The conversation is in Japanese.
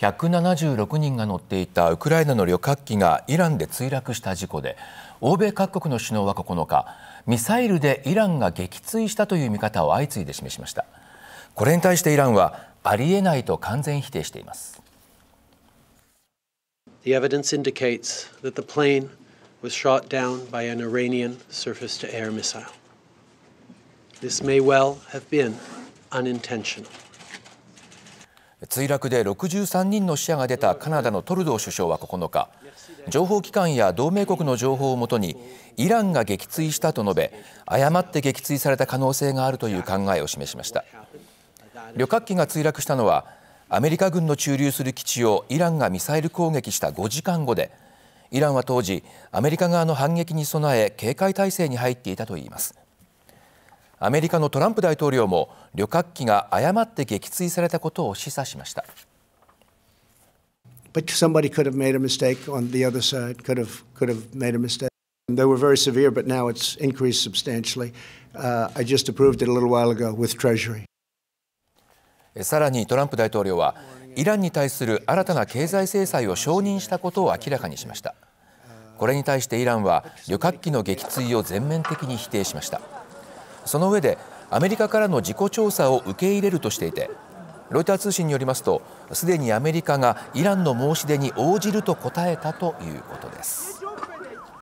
176人が乗っていたウクライナの旅客機がイランで墜落した事故で欧米各国の首脳は9日ミサイルでイランが撃墜したという見方を相次いで示しましたこれに対してイランはありえないと完全否定しています The evidence indicates that the plane was shot down by an Iranian surface to air missile. This may well have been unintentional. 墜落で63人の死者が出たカナダのトルドー首相は9日情報機関や同盟国の情報をもとにイランが撃墜したと述べ誤って撃墜された可能性があるという考えを示しました旅客機が墜落したのはアメリカ軍の駐留する基地をイランがミサイル攻撃した5時間後でイランは当時アメリカ側の反撃に備え警戒態勢に入っていたといいますアメリカのトランプ大統領も旅客機が誤って撃墜されたことを示唆しました。さらにトランプ大統領はイランに対する新たな経済制裁を承認したことを明らかにしましたこれに対してイランは旅客機の撃墜を全面的に否定しましたその上でアメリカからの事故調査を受け入れるとしていてロイター通信によりますとすでにアメリカがイランの申し出に応じると答えたということです。